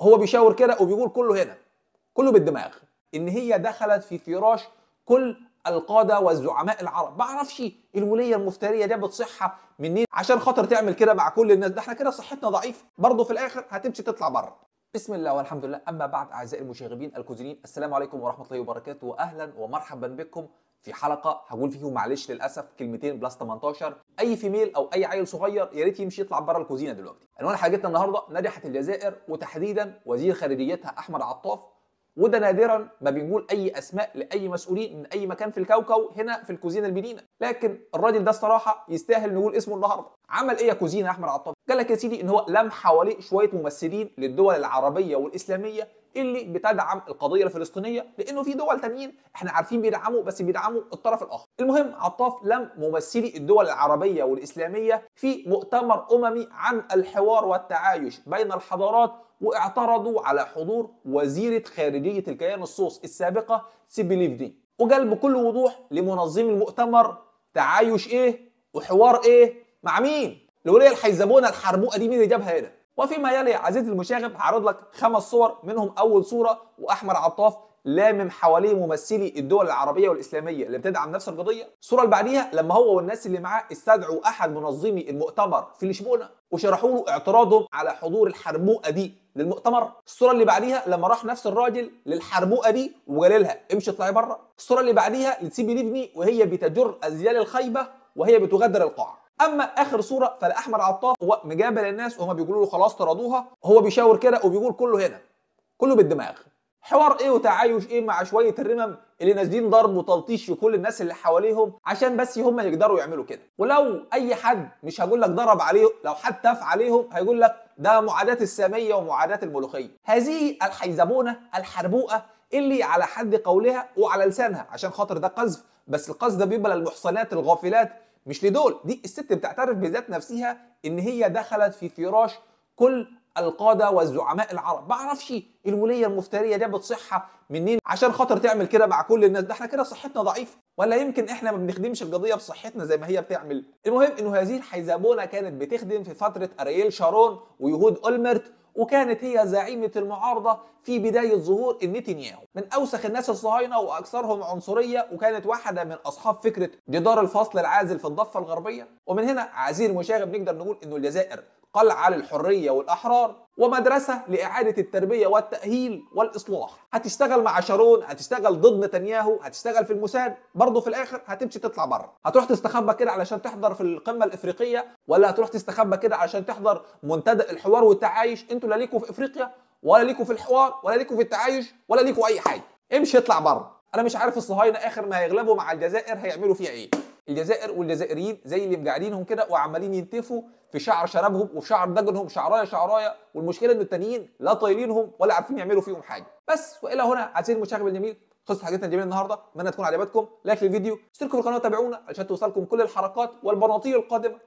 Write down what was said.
هو بيشاور كده وبيقول كله هنا كله بالدماغ ان هي دخلت في فراش كل القاده والزعماء العرب ما اعرفش الوليه المفتريه دي بتصحة منين عشان خاطر تعمل كده مع كل الناس ده احنا كده صحتنا ضعيفه برضه في الاخر هتمشي تطلع بره بسم الله والحمد لله أما بعد أعزائي المشاغبين الكوزينين السلام عليكم ورحمة الله وبركاته وأهلا ومرحبا بكم في حلقة هقول فيهم معلش للأسف كلمتين بلس 18 أي فيميل أو أي عيل صغير يا ريت يمشي يطلع بره الكوزينة دلوقتي عنوان حاجتنا النهاردة نجحت الجزائر وتحديدا وزير خارجيتها أحمد عطاف وده نادرا ما بنقول اي اسماء لاي مسؤولين من اي مكان في الكوكب هنا في الكوزينه البنينه لكن الراجل ده الصراحه يستاهل نقول اسمه النهارده عمل ايه يا كوزينه يا احمد عطار قال لك يا سيدي ان هو لم حواليه شويه ممثلين للدول العربيه والاسلاميه اللي بتدعم القضيه الفلسطينيه لانه في دول تانيين احنا عارفين بيدعموا بس بيدعموا الطرف الاخر المهم عطاف لم ممثلي الدول العربيه والاسلاميه في مؤتمر اممي عن الحوار والتعايش بين الحضارات واعترضوا على حضور وزيره خارجيه الكيان الصوص السابقه سيبيليفدي وقال بكل وضوح لمنظمي المؤتمر تعايش ايه وحوار ايه مع مين الولايه الحيزبونه الحربوقه دي مين اللي جابها هنا وفيما يلي يا عزيزي المشاغب هعرض لك خمس صور منهم اول صوره واحمد عطاف لامم حواليه ممثلي الدول العربيه والاسلاميه اللي بتدعم نفس القضيه الصوره اللي بعديها لما هو والناس اللي معاه استدعوا احد منظمي المؤتمر في لشبونه وشرحوا له اعتراضهم على حضور الحرموقه دي للمؤتمر الصوره اللي بعديها لما راح نفس الراجل للحرموقه دي وقال لها امشي اطلعي بره الصوره اللي بعديها لتسيبي ليفني وهي بتجر ازيال الخيبه وهي بتغادر القاعه اما اخر صوره فلاحمد عطاف هو مجابل الناس وهم بيقولوا له خلاص طردوها هو بيشاور كده وبيقول كله هنا كله بالدماغ حوار ايه وتعايش ايه مع شويه الرمم اللي نازلين ضرب وتلطيش في كل الناس اللي حواليهم عشان بس هم يقدروا يعملوا كده ولو اي حد مش هقول لك ضرب عليه لو حد تف عليهم هيقول لك ده معاداه الساميه ومعاداه الملوخيه هذه الحيزبونه الحربوقه اللي على حد قولها وعلى لسانها عشان خاطر ده قذف بس القذف ده بيبقى للمحصنات الغافلات مش لدول دي الست بتعترف بذات نفسها ان هي دخلت في فراش كل القاده والزعماء العرب ما اعرفش الوليه المفتريه دي بتصحها منين عشان خاطر تعمل كده مع كل الناس ده احنا كده صحتنا ضعيفه ولا يمكن احنا ما بنخدمش القضيه بصحتنا زي ما هي بتعمل المهم انه هذه الحيزابونه كانت بتخدم في فتره ارييل شارون ويهود اولمرت وكانت هي زعيمة المعارضة في بداية ظهور نتنياهو من أوسخ الناس الصهاينة وأكثرهم عنصرية وكانت واحدة من أصحاب فكرة جدار الفصل العازل في الضفة الغربية ومن هنا عزيز المشاغب نقدر نقول إنه الجزائر قلعة للحرية والأحرار ومدرسة لإعادة التربية والتأهيل والإصلاح هتشتغل مع شارون هتشتغل ضد نتنياهو هتشتغل في الموساد برضه في الآخر هتمشي تطلع بره هتروح تستخبى كده علشان تحضر في القمة الإفريقية ولا هتروح تستخبى كده علشان تحضر منتدى الحوار والتعايش انتوا لا ليكوا في إفريقيا ولا ليكوا في الحوار ولا ليكوا في التعايش ولا ليكوا أي حاجة امشي اطلع بره انا مش عارف الصهاينه اخر ما هيغلبوا مع الجزائر هيعملوا فيها ايه الجزائر والجزائريين زي اللي مجعلينهم كده وعمالين ينتفوا في شعر شرابهم وفي شعر دجنهم شعرايه شعرايه والمشكله ان التانيين لا طايلينهم ولا عارفين يعملوا فيهم حاجه بس والى هنا عزيزي المشاغب الجميل خلصت حاجتنا الجميله النهارده اتمنى تكون عجبتكم لايك للفيديو اشتركوا في القناه وتابعونا عشان توصلكم كل الحركات والبناطيل القادمه